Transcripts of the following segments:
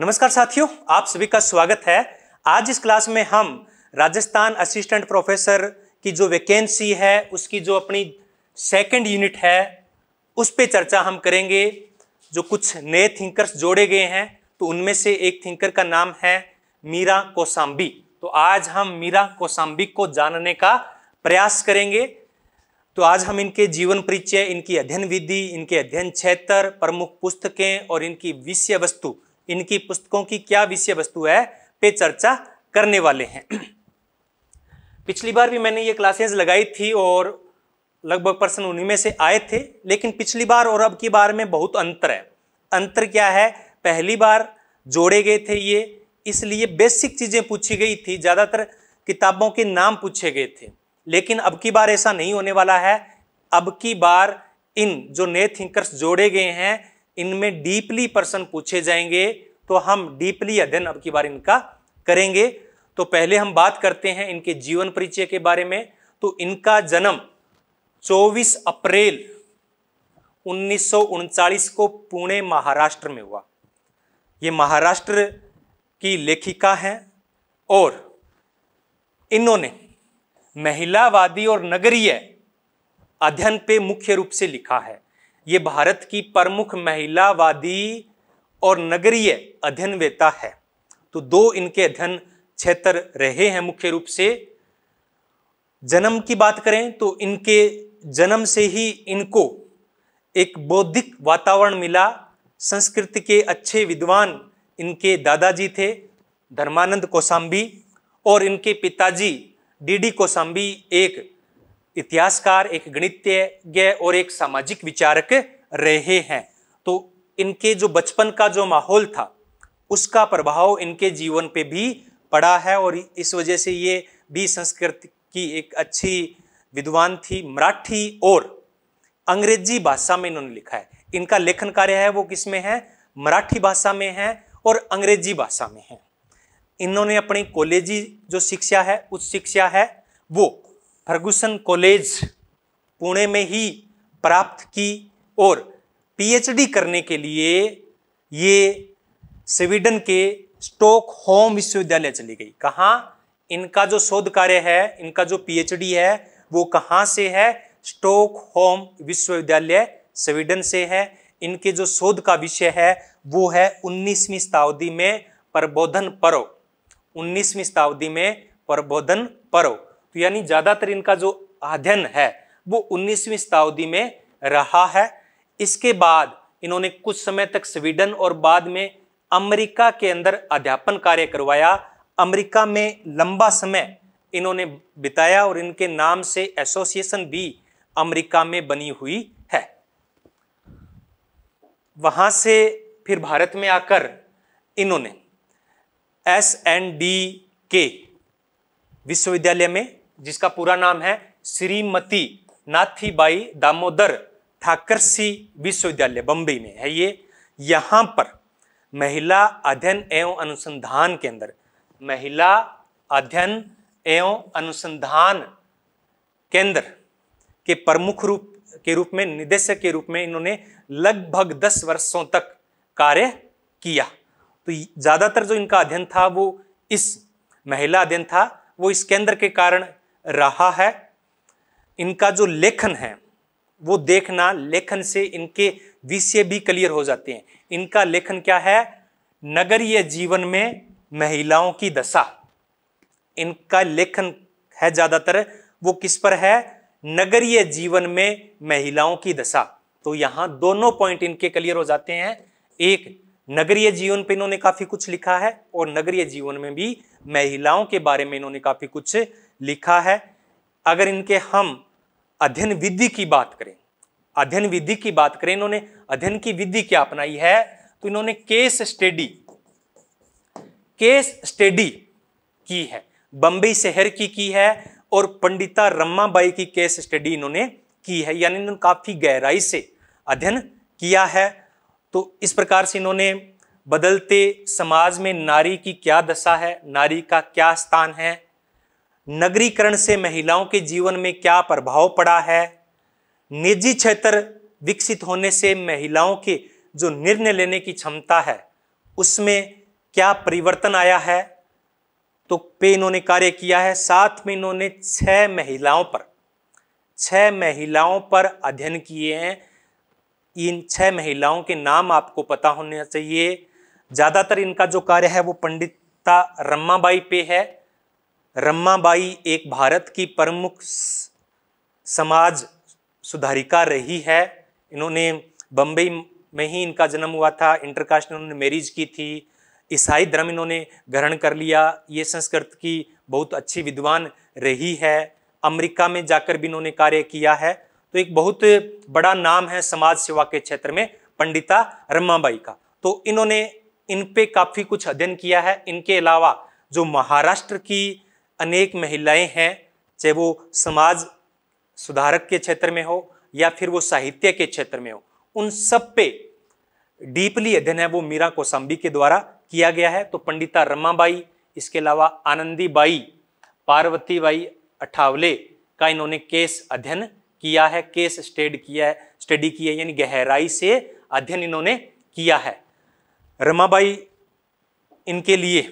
नमस्कार साथियों आप सभी का स्वागत है आज इस क्लास में हम राजस्थान असिस्टेंट प्रोफेसर की जो वैकेंसी है उसकी जो अपनी सेकंड यूनिट है उस पे चर्चा हम करेंगे जो कुछ नए थिंकर्स जोड़े गए हैं तो उनमें से एक थिंकर का नाम है मीरा कोसाम्बी तो आज हम मीरा कोसाम्बी को जानने का प्रयास करेंगे तो आज हम इनके जीवन परिचय इनकी अध्ययन विधि इनके अध्ययन क्षेत्र प्रमुख पुस्तकें और इनकी विषय वस्तु इनकी पुस्तकों की क्या विषय वस्तु है पे चर्चा करने वाले हैं पिछली बार भी मैंने ये क्लासेस लगाई थी और लगभग पर्सन उन्हीं में से आए थे लेकिन पिछली बार और अब की बार में बहुत अंतर है अंतर क्या है पहली बार जोड़े गए थे ये इसलिए बेसिक चीज़ें पूछी गई थी ज़्यादातर किताबों के नाम पूछे गए थे लेकिन अब की बार ऐसा नहीं होने वाला है अब की बार इन जो नए थिंकर्स जोड़े गए हैं इनमें डीपली पर्सन पूछे जाएंगे तो हम डीपली अध्ययन अब की बार इनका करेंगे तो पहले हम बात करते हैं इनके जीवन परिचय के बारे में तो इनका जन्म 24 अप्रैल उन्नीस को पुणे महाराष्ट्र में हुआ ये महाराष्ट्र की लेखिका हैं और इन्होंने महिलावादी और नगरीय अध्ययन पे मुख्य रूप से लिखा है ये भारत की प्रमुख महिलावादी और नगरीय अध्ययन वेता है तो दो इनके अध्ययन क्षेत्र रहे हैं मुख्य रूप से जन्म की बात करें तो इनके जन्म से ही इनको एक बौद्धिक वातावरण मिला संस्कृत के अच्छे विद्वान इनके दादाजी थे धर्मानंद कौसाम्बी और इनके पिताजी डीडी कौसाम्बी एक इतिहासकार एक गणितज्ञ और एक सामाजिक विचारक रहे हैं तो इनके जो बचपन का जो माहौल था उसका प्रभाव इनके जीवन पे भी पड़ा है और इस वजह से ये भी संस्कृत की एक अच्छी विद्वान थी मराठी और अंग्रेजी भाषा में इन्होंने लिखा है इनका लेखन कार्य है वो किस में है मराठी भाषा में है और अंग्रेजी भाषा में है इन्होंने अपनी कॉलेजी जो शिक्षा है उस शिक्षा है वो फर्गूसन कॉलेज पुणे में ही प्राप्त की और पीएचडी करने के लिए ये स्वीडन के स्टोक होम विश्वविद्यालय चली गई कहाँ इनका जो शोध कार्य है इनका जो पीएचडी है वो कहाँ से है स्टोक होम विश्वविद्यालय स्वीडन से है इनके जो शोध का विषय है वो है 19वीं शताब्दी में प्रबोधन परो 19वीं शताब्दी में प्रबोधन परो तो यानी ज़्यादातर इनका जो अध्ययन है वो 19वीं शताब्दी में रहा है इसके बाद इन्होंने कुछ समय तक स्वीडन और बाद में अमेरिका के अंदर अध्यापन कार्य करवाया अमेरिका में लंबा समय इन्होंने बिताया और इनके नाम से एसोसिएशन भी अमेरिका में बनी हुई है वहां से फिर भारत में आकर इन्होंने एस एन डी के विश्वविद्यालय में जिसका पूरा नाम है श्रीमती नाथीबाई दामोदर ठाकरसी विश्वविद्यालय बम्बई में है ये यहाँ पर महिला अध्ययन एवं अनुसंधान केंद्र महिला अध्ययन एवं अनुसंधान केंद्र के प्रमुख रूप के रूप में निदेशक के रूप में इन्होंने लगभग दस वर्षों तक कार्य किया तो ज़्यादातर जो इनका अध्ययन था वो इस महिला अध्ययन था वो इस केंद्र के कारण रहा है इनका जो लेखन है वो देखना लेखन से इनके विषय भी क्लियर हो जाते हैं इनका लेखन क्या है नगरीय जीवन में महिलाओं की दशा इनका लेखन है ज़्यादातर वो किस पर है नगरीय जीवन में महिलाओं की दशा तो यहां दोनों पॉइंट इनके क्लियर हो जाते हैं एक नगरीय जीवन पे इन्होंने काफ़ी कुछ लिखा है और नगरीय जीवन में भी महिलाओं के बारे में इन्होंने काफ़ी कुछ लिखा है अगर इनके हम अध्ययन विधि की बात करें अध्ययन विधि की बात करें इन्होंने अध्ययन की विधि क्या अपनाई है तो इन्होंने केस स्टडी केस स्टडी की है बंबई शहर की की है और पंडिता रम्माबाई की केस स्टडी इन्होंने की है यानी इन्होंने काफ़ी गहराई से अध्ययन किया है तो इस प्रकार से इन्होंने बदलते समाज में नारी की क्या दशा है नारी का क्या स्थान है नगरीकरण से महिलाओं के जीवन में क्या प्रभाव पड़ा है निजी क्षेत्र विकसित होने से महिलाओं के जो निर्णय लेने की क्षमता है उसमें क्या परिवर्तन आया है तो पे इन्होंने कार्य किया है साथ में इन्होंने छह महिलाओं पर छह महिलाओं पर अध्ययन किए हैं इन छह महिलाओं के नाम आपको पता होने चाहिए ज़्यादातर इनका जो कार्य है वो पंडिता रम्माबाई पे है रम्माबाई एक भारत की प्रमुख समाज सुधारिका रही है इन्होंने बम्बई में ही इनका जन्म हुआ था इंटरकास्ट इन्होंने मैरिज की थी ईसाई धर्म इन्होंने ग्रहण कर लिया ये संस्कृत की बहुत अच्छी विद्वान रही है अमेरिका में जाकर भी इन्होंने कार्य किया है तो एक बहुत बड़ा नाम है समाज सेवा के क्षेत्र में पंडिता रम्माबाई का तो इन्होंने इन पे काफ़ी कुछ अध्ययन किया है इनके अलावा जो महाराष्ट्र की अनेक महिलाएं हैं चाहे वो समाज सुधारक के क्षेत्र में हो या फिर वो साहित्य के क्षेत्र में हो उन सब पे डीपली अध्ययन है वो मीरा कोसाम्बी के द्वारा किया गया है तो पंडिता रमाबाई इसके अलावा आनंदी बाई पार्वती बाई अठावले का इन्होंने केस अध्ययन किया है केस स्टेड किया है स्टडी किया यानी गहराई से अध्ययन इन्होंने किया है रमाबाई इनके लिए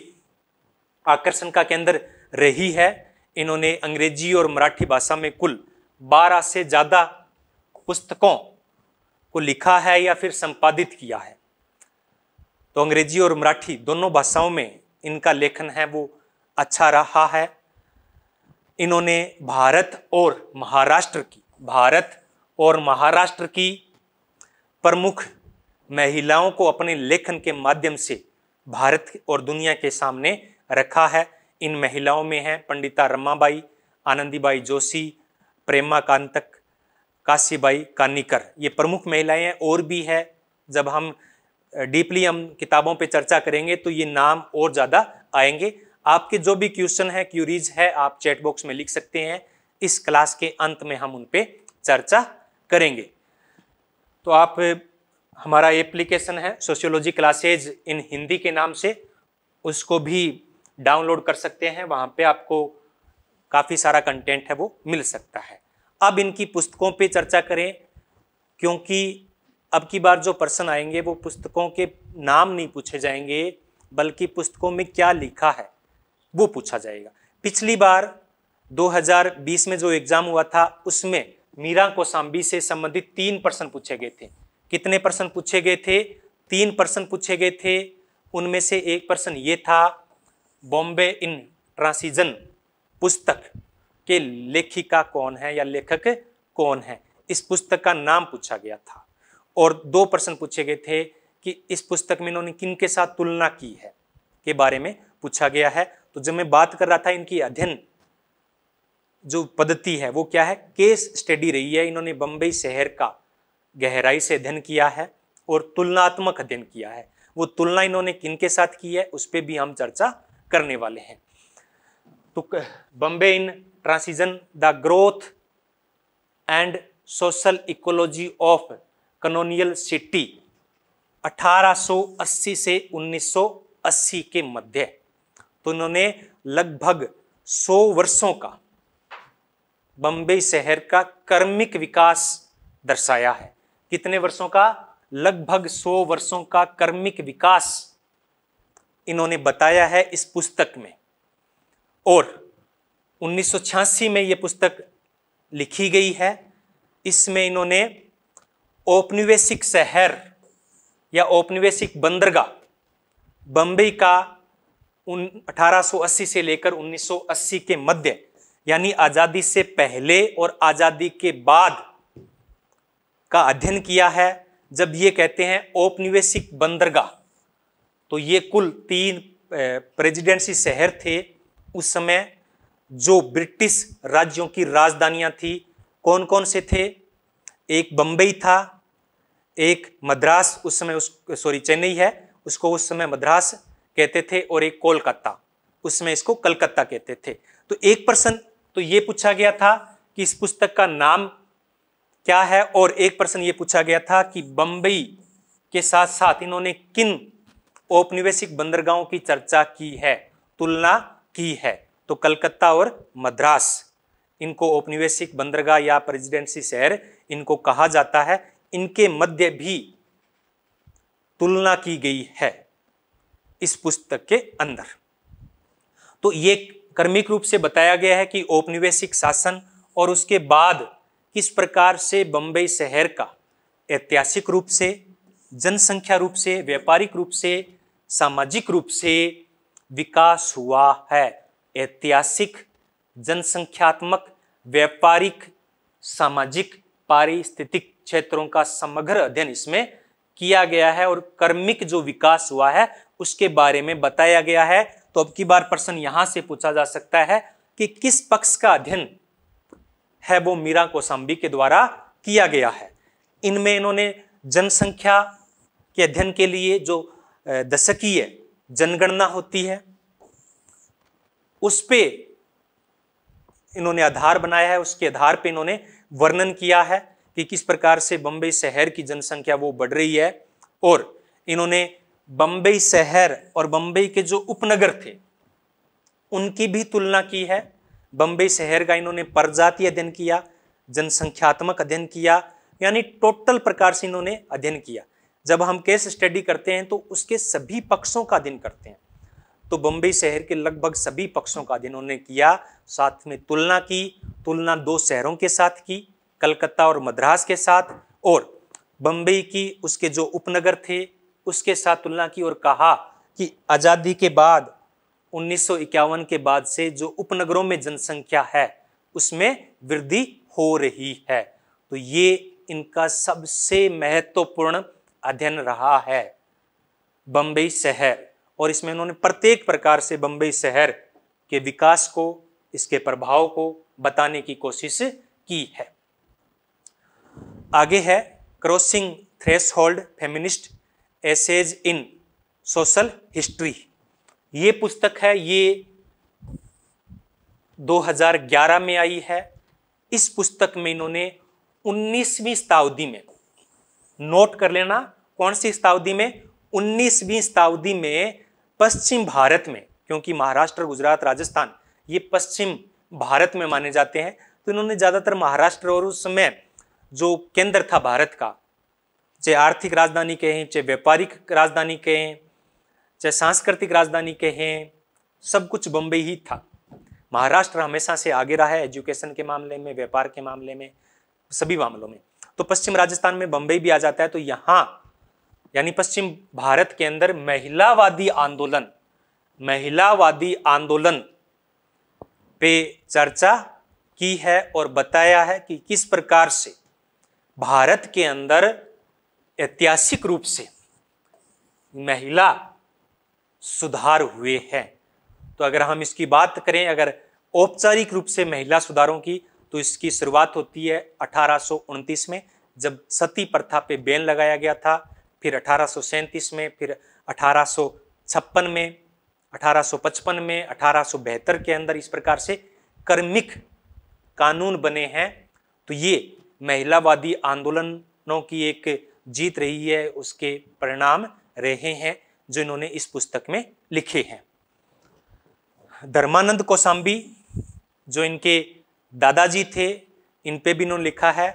आकर्षण का केंद्र रही है इन्होंने अंग्रेजी और मराठी भाषा में कुल 12 से ज़्यादा पुस्तकों को लिखा है या फिर संपादित किया है तो अंग्रेजी और मराठी दोनों भाषाओं में इनका लेखन है वो अच्छा रहा है इन्होंने भारत और महाराष्ट्र की भारत और महाराष्ट्र की प्रमुख महिलाओं को अपने लेखन के माध्यम से भारत और दुनिया के सामने रखा है इन महिलाओं में हैं पंडिता रमाबाई आनंदीबाई जोशी प्रेमा कांतक काशीबाई कानिकर ये प्रमुख महिलाएं हैं और भी है जब हम डीपली हम किताबों पे चर्चा करेंगे तो ये नाम और ज़्यादा आएंगे आपके जो भी क्वेश्चन है क्यूरीज है आप चैट बॉक्स में लिख सकते हैं इस क्लास के अंत में हम उन पर चर्चा करेंगे तो आप हमारा एप्लीकेशन है सोशियोलॉजी क्लासेज इन हिंदी के नाम से उसको भी डाउनलोड कर सकते हैं वहाँ पे आपको काफ़ी सारा कंटेंट है वो मिल सकता है अब इनकी पुस्तकों पे चर्चा करें क्योंकि अब की बार जो पर्सन आएंगे वो पुस्तकों के नाम नहीं पूछे जाएंगे बल्कि पुस्तकों में क्या लिखा है वो पूछा जाएगा पिछली बार 2020 में जो एग्ज़ाम हुआ था उसमें मीरा कोसाम्बी से संबंधित तीन पर्सन पूछे गए थे कितने पर्सन पूछे गए थे तीन पर्सन पूछे गए थे उनमें से एक पर्सन ये था बॉम्बे इन ट्रांसीजन पुस्तक के लेखिका कौन है या लेखक कौन है इस पुस्तक का नाम पूछा गया था और दो प्रश्न पूछे गए थे कि इस पुस्तक में इन्होंने किन के साथ तुलना की है के बारे में पूछा गया है तो जब मैं बात कर रहा था इनकी अध्ययन जो पद्धति है वो क्या है केस स्टडी रही है इन्होंने बम्बई शहर का गहराई से अध्ययन किया है और तुलनात्मक अध्ययन किया है वो तुलना इन्होंने किन के साथ की है उस पर भी हम चर्चा करने वाले हैं तो Bombay in transition the growth and social ecology of colonial city 1880 से 1980 के मध्य तो इन्होंने लगभग 100 वर्षों का बम्बे शहर का कर्मिक विकास दर्शाया है कितने वर्षों का लगभग 100 वर्षों का कर्मिक विकास इन्होंने बताया है इस पुस्तक में और उन्नीस में ये पुस्तक लिखी गई है इसमें इन्होंने औपनिवेशिक शहर या औपनिवेशिक बंदरगाह बम्बई का उन 1880 से लेकर 1980 के मध्य यानी आज़ादी से पहले और आज़ादी के बाद का अध्ययन किया है जब ये कहते हैं औपनिवेशिक बंदरगाह तो ये कुल तीन प्रेजिडेंसी शहर थे उस समय जो ब्रिटिश राज्यों की राजधानियां थी कौन कौन से थे एक बम्बई था एक मद्रास उस समय उस सॉरी चेन्नई है उसको उस समय मद्रास कहते थे और एक कोलकाता उसमें इसको कलकत्ता कहते थे तो एक प्रश्न तो ये पूछा गया था कि इस पुस्तक का नाम क्या है और एक प्रश्न ये पूछा गया था कि बम्बई के साथ साथ इन्होंने किन औपनिवेशिक बंदरगाहों की चर्चा की है तुलना की है तो कलकत्ता और मद्रास इनको औपनिवेशिक बंदरगाह या प्रेजिडेंसी शहर इनको कहा जाता है इनके मध्य भी तुलना की गई है इस पुस्तक के अंदर तो ये कर्मिक रूप से बताया गया है कि औपनिवेशिक शासन और उसके बाद किस प्रकार से बंबई शहर का ऐतिहासिक रूप से जनसंख्या रूप से व्यापारिक रूप से सामाजिक रूप से विकास हुआ है ऐतिहासिक जनसंख्यात्मक व्यापारिक सामाजिक पारिस्थितिक क्षेत्रों का समग्र अध्ययन इसमें किया गया है और कर्मिक जो विकास हुआ है उसके बारे में बताया गया है तो अब की बार प्रश्न यहां से पूछा जा सकता है कि किस पक्ष का अध्ययन है वो मीरा कोसाम्बी के द्वारा किया गया है इनमें इन्होंने जनसंख्या के अध्ययन के लिए जो दशकीय जनगणना होती है उस पे इन्होंने आधार बनाया है उसके आधार पे इन्होंने वर्णन किया है कि किस प्रकार से बम्बई शहर की जनसंख्या वो बढ़ रही है और इन्होंने बम्बई शहर और बम्बई के जो उपनगर थे उनकी भी तुलना की है बम्बई शहर का इन्होंने परजातीय अध्ययन किया जनसंख्यात्मक अध्ययन किया यानी टोटल प्रकार से इन्होंने अध्ययन किया जब हम केस स्टडी करते हैं तो उसके सभी पक्षों का दिन करते हैं तो बम्बई शहर के लगभग सभी पक्षों का दिन उन्होंने किया साथ में तुलना की तुलना दो शहरों के साथ की कलकत्ता और मद्रास के साथ और बम्बई की उसके जो उपनगर थे उसके साथ तुलना की और कहा कि आज़ादी के बाद उन्नीस के बाद से जो उपनगरों में जनसंख्या है उसमें वृद्धि हो रही है तो ये इनका सबसे महत्वपूर्ण अध्ययन रहा है बम्बई शहर और इसमें उन्होंने प्रत्येक प्रकार से बम्बई शहर के विकास को इसके प्रभाव को बताने की कोशिश की है आगे है crossing threshold feminist essays in social history ये पुस्तक है ये 2011 में आई है इस पुस्तक में इन्होंने 19वीं शताब्दी में नोट कर लेना कौन सी शताब्दी में उन्नीसवीं शताब्दी में पश्चिम भारत में क्योंकि महाराष्ट्र गुजरात राजस्थान ये पश्चिम भारत में माने जाते हैं तो इन्होंने ज़्यादातर महाराष्ट्र और उस समय जो केंद्र था भारत का चाहे आर्थिक राजधानी कहें चाहे व्यापारिक राजधानी कहें चाहे सांस्कृतिक राजधानी कहें सब कुछ बम्बई ही था महाराष्ट्र हमेशा से आगे रहा है एजुकेशन के मामले में व्यापार के मामले में सभी मामलों में तो पश्चिम राजस्थान में बम्बई भी आ जाता है तो यहाँ यानी पश्चिम भारत के अंदर महिलावादी आंदोलन महिलावादी आंदोलन पे चर्चा की है और बताया है कि किस प्रकार से भारत के अंदर ऐतिहासिक रूप से महिला सुधार हुए हैं तो अगर हम इसकी बात करें अगर औपचारिक रूप से महिला सुधारों की तो इसकी शुरुआत होती है अठारह में जब सती प्रथा पे बैन लगाया गया था फिर अठारह में फिर अठारह में 1855 में अठारह के अंदर इस प्रकार से कर्मिक कानून बने हैं तो ये महिलावादी आंदोलनों की एक जीत रही है उसके परिणाम रहे हैं जो इन्होंने इस पुस्तक में लिखे हैं धर्मानंद कौसाम्बी जो इनके दादाजी थे इन पे भी इन्होंने लिखा है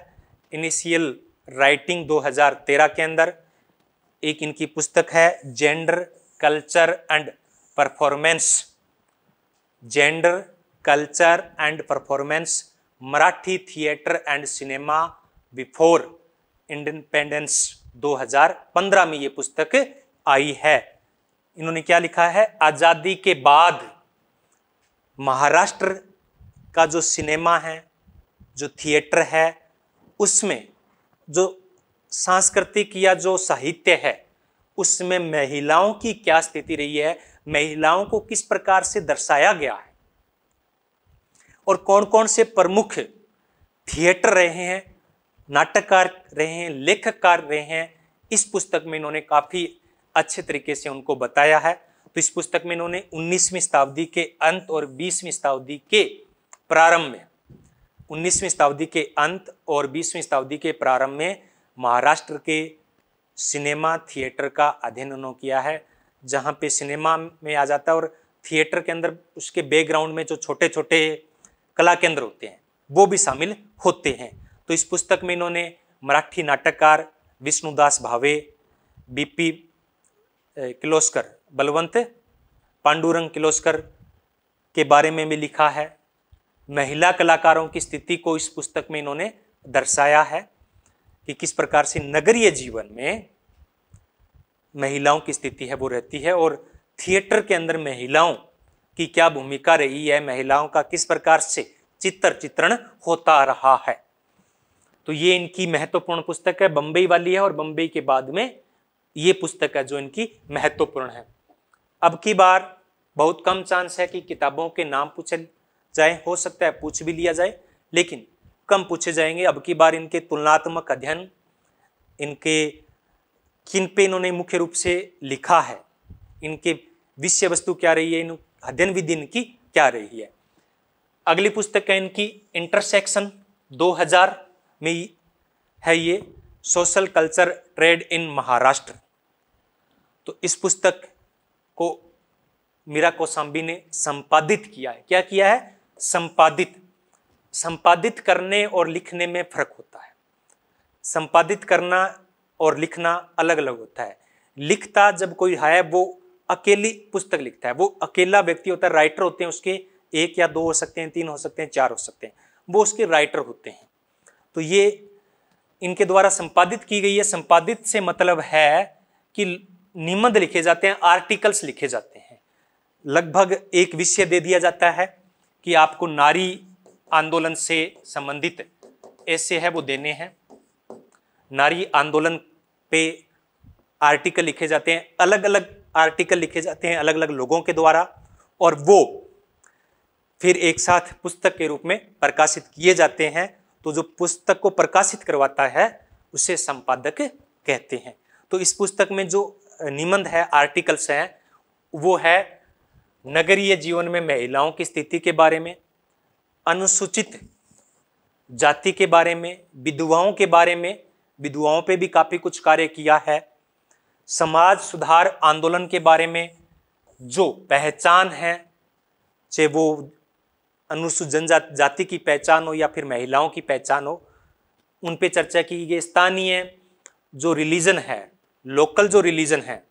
इनिशियल राइटिंग 2013 के अंदर एक इनकी पुस्तक है gender culture and performance gender culture and performance Marathi theatre and cinema before independence 2015 में ये पुस्तक आई है इन्होंने क्या लिखा है आज़ादी के बाद महाराष्ट्र का जो सिनेमा है जो थिएटर है उसमें जो सांस्कृतिक या जो साहित्य है उसमें महिलाओं की क्या स्थिति रही है महिलाओं को किस प्रकार से दर्शाया गया है और कौन कौन से प्रमुख थिएटर रहे हैं नाटककार रहे हैं लेखककार रहे हैं इस पुस्तक में इन्होंने काफ़ी अच्छे तरीके से उनको बताया है तो इस पुस्तक में इन्होंने 19वीं शताब्दी के अंत और 20वीं शताब्दी के प्रारंभ में 19वीं शताब्दी के अंत और 20वीं शताब्दी के प्रारंभ में महाराष्ट्र के सिनेमा थिएटर का अध्ययन उन्होंने किया है जहाँ पे सिनेमा में आ जाता है और थिएटर के अंदर उसके बैकग्राउंड में जो छोटे छोटे कला केंद्र होते हैं वो भी शामिल होते हैं तो इस पुस्तक में इन्होंने मराठी नाटककार विष्णुदास भावे बीपी किलोस्कर बलवंत पांडुरंग किलोस्कर के बारे में भी लिखा है महिला कलाकारों की स्थिति को इस पुस्तक में इन्होंने दर्शाया है कि किस प्रकार से नगरीय जीवन में महिलाओं की स्थिति है वो रहती है और थिएटर के अंदर महिलाओं की क्या भूमिका रही है महिलाओं का किस प्रकार से चित्र चित्रण होता रहा है तो ये इनकी महत्वपूर्ण पुस्तक है बम्बई वाली है और बम्बई के बाद में ये पुस्तक है जो इनकी महत्वपूर्ण है अब की बार बहुत कम चांस है कि किताबों के नाम पूछे जाए हो सकता है पूछ भी लिया जाए लेकिन कम पूछे जाएंगे अब की बार इनके तुलनात्मक अध्ययन इनके किन पे इन्होंने मुख्य रूप से लिखा है इनके विषय वस्तु क्या रही है इन अध्ययन विधि इनकी क्या रही है अगली पुस्तक है इनकी इंटरसेक्शन 2000 में है ये social culture trade in Maharashtra तो इस पुस्तक को मीरा कोसाम्बी ने संपादित किया है क्या किया है संपादित संपादित करने और लिखने में फर्क होता है संपादित करना और लिखना अलग अलग होता है लिखता जब कोई है वो अकेली पुस्तक लिखता है वो अकेला व्यक्ति होता है राइटर होते हैं उसके एक या दो हो सकते हैं तीन हो सकते हैं चार हो सकते हैं वो उसके राइटर होते हैं तो ये इनके द्वारा संपादित की गई है संपादित से मतलब है कि निबंध लिखे जाते हैं आर्टिकल्स लिखे जाते हैं लगभग एक विषय दे दिया जाता है कि आपको नारी आंदोलन से संबंधित ऐसे है वो देने हैं नारी आंदोलन पे आर्टिकल लिखे जाते हैं अलग अलग आर्टिकल लिखे जाते हैं अलग अलग लोगों के द्वारा और वो फिर एक साथ पुस्तक के रूप में प्रकाशित किए जाते हैं तो जो पुस्तक को प्रकाशित करवाता है उसे संपादक कहते हैं तो इस पुस्तक में जो निबंध है आर्टिकल्स हैं वो है नगरीय जीवन में महिलाओं की स्थिति के बारे में अनुसूचित जाति के बारे में विधवाओं के बारे में विधवाओं पे भी काफ़ी कुछ कार्य किया है समाज सुधार आंदोलन के बारे में जो पहचान है चाहे वो अनुसूचित जनजाति जाति की पहचान हो या फिर महिलाओं की पहचान हो उन पे चर्चा की गई स्थानीय जो रिलीजन है लोकल जो रिलीजन है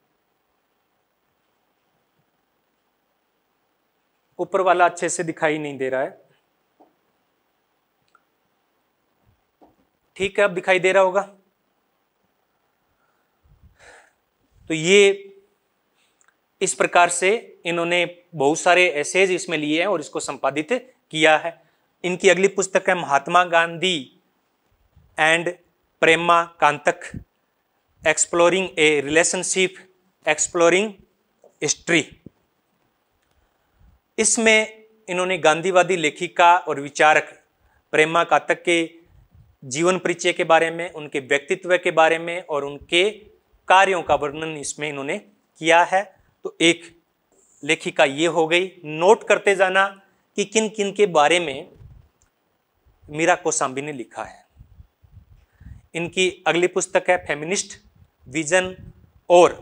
ऊपर वाला अच्छे से दिखाई नहीं दे रहा है ठीक है अब दिखाई दे रहा होगा तो ये इस प्रकार से इन्होंने बहुत सारे ऐसे इसमें लिए हैं और इसको संपादित किया है इनकी अगली पुस्तक है Mahatma Gandhi and Prema Kantak exploring a relationship exploring history इसमें इन्होंने गांधीवादी लेखिका और विचारक प्रेमा कांतक के जीवन परिचय के बारे में उनके व्यक्तित्व के बारे में और उनके कार्यों का वर्णन इसमें इन्होंने किया है तो एक लेखिका ये हो गई नोट करते जाना कि किन किन के बारे में मीरा कोसाम्बी ने लिखा है इनकी अगली पुस्तक है फेमिनिस्ट विजन और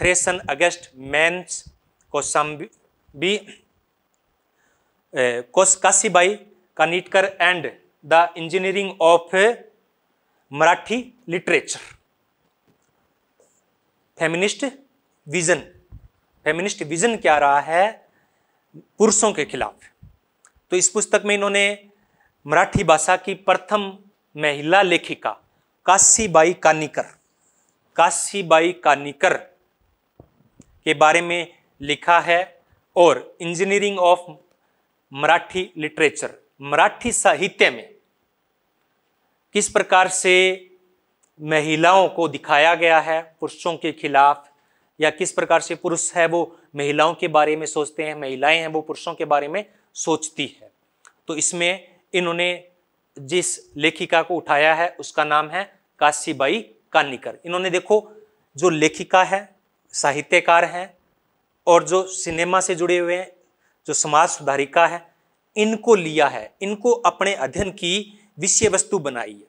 थ्रेसन अगस्ट मैंस कोसाम्बी कोस Kashibai Kanitkar and the engineering of Marathi literature feminist vision feminist vision क्या रहा है पुरुषों के खिलाफ तो इस पुस्तक में इन्होंने मराठी भाषा की प्रथम महिला लेखिका काशीबाई कानीकर काशीबाई कानीकर के बारे में लिखा है और engineering of Marathi literature Marathi साहित्य में किस प्रकार से महिलाओं को दिखाया गया है पुरुषों के खिलाफ या किस प्रकार से पुरुष है वो महिलाओं के बारे में सोचते हैं महिलाएं हैं वो पुरुषों के बारे में सोचती है तो इसमें इन्होंने जिस लेखिका को उठाया है उसका नाम है काशीबाई कानिकर इन्होंने देखो जो लेखिका है साहित्यकार हैं और जो सिनेमा से जुड़े हुए हैं जो समाज सुधारिका है इनको लिया है इनको अपने अध्ययन की विषय वस्तु बनाई है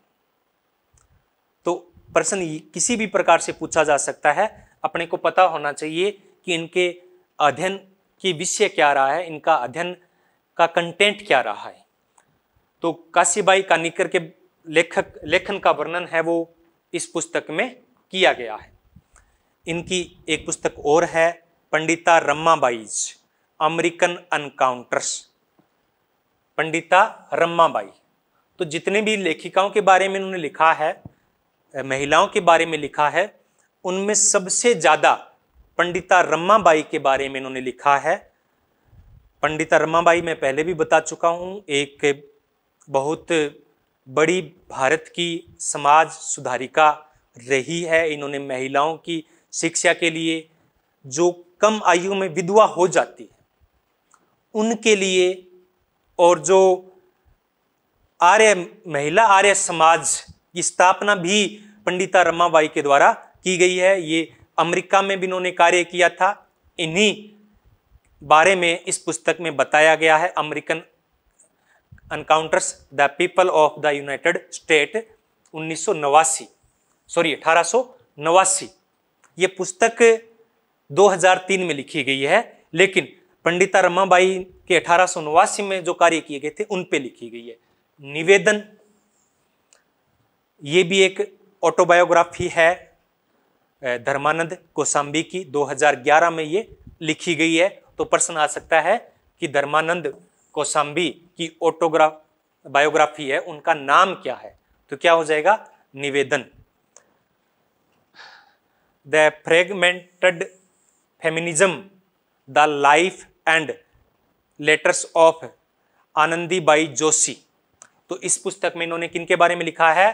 तो प्रश्न किसी भी प्रकार से पूछा जा सकता है अपने को पता होना चाहिए कि इनके अध्ययन की विषय क्या रहा है इनका अध्ययन का कंटेंट क्या रहा है तो काशीबाई कानिकर के लेखक लेखन का वर्णन है वो इस पुस्तक में किया गया है इनकी एक पुस्तक और है पंडिता रम्माबाईज अमेरिकन अनकाउंटर्स पंडिता रम्माबाई तो जितने भी लेखिकाओं के बारे में उन्होंने लिखा है महिलाओं के बारे में लिखा है उनमें सबसे ज़्यादा पंडिता रम्माबाई के बारे में इन्होंने लिखा है पंडिता रम्माबाई मैं पहले भी बता चुका हूँ एक बहुत बड़ी भारत की समाज सुधारिका रही है इन्होंने महिलाओं की शिक्षा के लिए जो कम आयु में विधवा हो जाती है उनके लिए और जो आर्य महिला आर्य समाज की स्थापना भी पंडिता रमाबाई के द्वारा की गई है ये अमेरिका में भी इन्होंने कार्य किया था इन्हीं बारे में इस पुस्तक में बताया गया है American encounters the people of the United State उन्नीस सॉरी अठारह ये पुस्तक 2003 में लिखी गई है लेकिन पंडिता रमाबाई कि अठारह में जो कार्य किए गए थे उन पे लिखी गई है निवेदन ये भी एक ऑटोबायोग्राफी है धर्मानंद कोसाम्बी की 2011 में ये लिखी गई है तो प्रश्न आ सकता है कि धर्मानंद कोसाम्बी की ऑटोग्राफ बायोग्राफी है उनका नाम क्या है तो क्या हो जाएगा निवेदन the fragmented feminism the life and letters of Anandibai Joshi तो इस पुस्तक में इन्होंने किन के बारे में लिखा है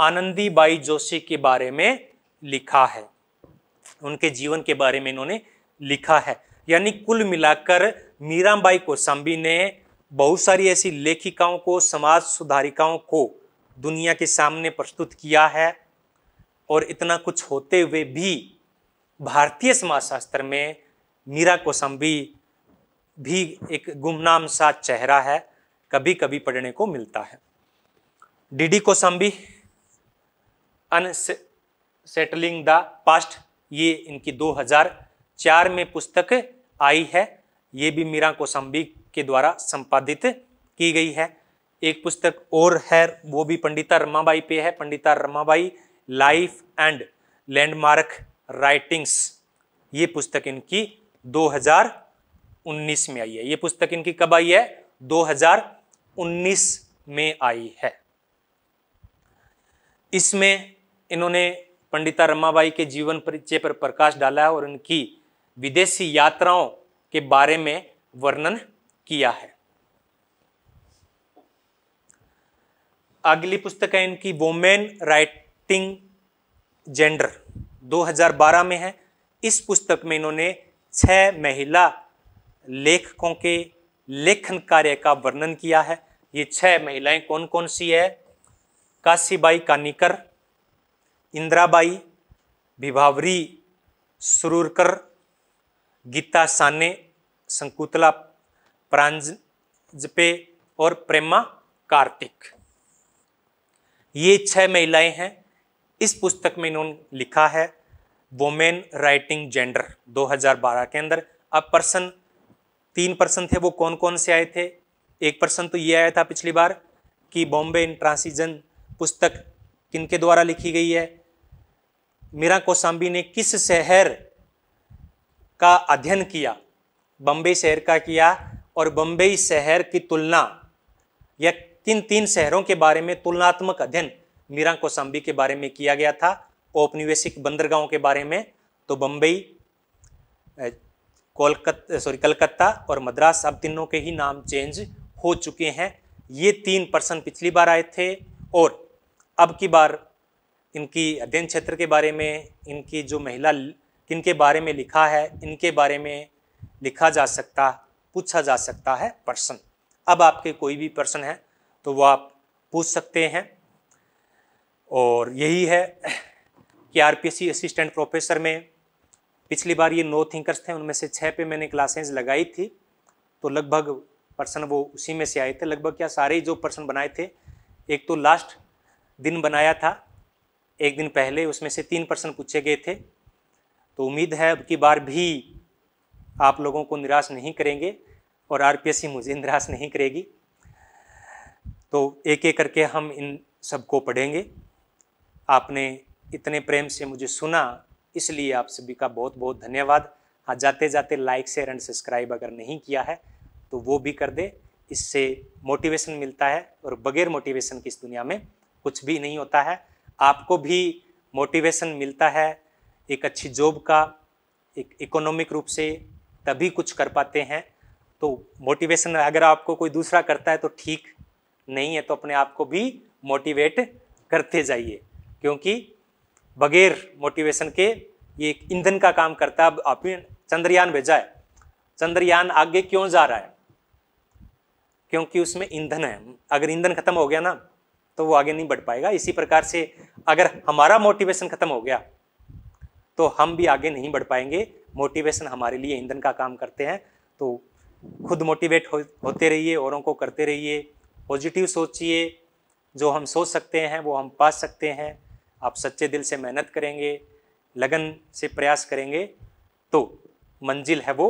आनंदीबाई जोशी के बारे में लिखा है उनके जीवन के बारे में इन्होंने लिखा है यानी कुल मिलाकर मीराबाई कोसाम्बी ने बहुत सारी ऐसी लेखिकाओं को समाज सुधारिकाओं को दुनिया के सामने प्रस्तुत किया है और इतना कुछ होते हुए भी भारतीय समाजशास्त्र में मीरा कोसाम्बी भी एक गुमनाम सा चेहरा है कभी कभी पढ़ने को मिलता है डीडी कोसम्बी अन अनसेटलिंग द पास्ट ये इनकी 2004 में पुस्तक आई है ये भी मीरा कोसम्बी के द्वारा संपादित की गई है एक पुस्तक और है वो भी पंडिता रमाबाई पे है Pandita Ramabai life and landmark writings ये पुस्तक इनकी 2019 में आई है ये पुस्तक इनकी कब आई है 2019 में आई है इसमें इन्होंने पंडिता रमाबाई के जीवन परिचय पर प्रकाश डाला है और इनकी विदेशी यात्राओं के बारे में वर्णन किया है अगली पुस्तक है इनकी वोमेन राइटिंग जेंडर 2012 में है इस पुस्तक में इन्होंने छह महिला लेखकों के लेखन कार्य का वर्णन किया है ये छह महिलाएं कौन कौन सी है काशीबाई कानीकर इंदिराबाई विभावरी सुरूरकर गीता साने संकुतला प्रांजपे और प्रेमा कार्तिक ये छह महिलाएं हैं इस पुस्तक में इन्होंने लिखा है वोमेन राइटिंग जेंडर 2012 के अंदर अ पर्सन तीन पर्सन थे वो कौन कौन से आए थे एक पर्सन तो ये आया था पिछली बार कि बॉम्बे इन ट्रांसिजन पुस्तक किनके द्वारा लिखी गई है मीरा कोसाम्बी ने किस शहर का अध्ययन किया बम्बई शहर का किया और बम्बई शहर की तुलना या किन तीन शहरों के बारे में तुलनात्मक अध्ययन मीरा कोसाम्बी के बारे में किया गया था औपनिवेशिक बंदरगाहों के बारे में तो बम्बई कोलकाता सॉरी कलकत्ता और मद्रास अब तीनों के ही नाम चेंज हो चुके हैं ये तीन पर्सन पिछली बार आए थे और अब की बार इनकी अध्ययन क्षेत्र के बारे में इनकी जो महिला किनके बारे में लिखा है इनके बारे में लिखा जा सकता पूछा जा सकता है पर्सन अब आपके कोई भी पर्सन है तो वो आप पूछ सकते हैं और यही है कि आरपीएससी असिस्टेंट प्रोफेसर में पिछली बार ये नौ थिंकर्स थे उनमें से छः पे मैंने क्लासेज लगाई थी तो लगभग पर्सन वो उसी में से आए थे लगभग क्या सारे जो पर्सन बनाए थे एक तो लास्ट दिन बनाया था एक दिन पहले उसमें से तीन पर्सन पूछे गए थे तो उम्मीद है अब की बार भी आप लोगों को निराश नहीं करेंगे और आर मुझे निराश नहीं करेगी तो एक एक करके हम इन सबको पढ़ेंगे आपने इतने प्रेम से मुझे सुना इसलिए आप सभी का बहुत बहुत धन्यवाद हाँ जाते जाते लाइक शेयर एंड सब्सक्राइब अगर नहीं किया है तो वो भी कर दे इससे मोटिवेशन मिलता है और बगैर मोटिवेशन की इस दुनिया में कुछ भी नहीं होता है आपको भी मोटिवेशन मिलता है एक अच्छी जॉब का एक इकोनॉमिक रूप से तभी कुछ कर पाते हैं तो मोटिवेशन अगर आपको कोई दूसरा करता है तो ठीक नहीं है तो अपने आप को भी मोटिवेट करते जाइए क्योंकि बगैर मोटिवेशन के ये एक ईंधन का काम करता है अब आपने चंद्रयान भेजा है चंद्रयान आगे क्यों जा रहा है क्योंकि उसमें ईंधन है अगर ईंधन खत्म हो गया ना तो वो आगे नहीं बढ़ पाएगा इसी प्रकार से अगर हमारा मोटिवेशन खत्म हो गया तो हम भी आगे नहीं बढ़ पाएंगे मोटिवेशन हमारे लिए ईंधन का काम करते हैं तो खुद मोटिवेट हो, होते रहिए औरों को करते रहिए पॉजिटिव सोचिए जो हम सोच सकते हैं वो हम पा सकते हैं आप सच्चे दिल से मेहनत करेंगे लगन से प्रयास करेंगे तो मंजिल है वो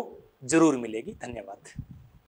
जरूर मिलेगी धन्यवाद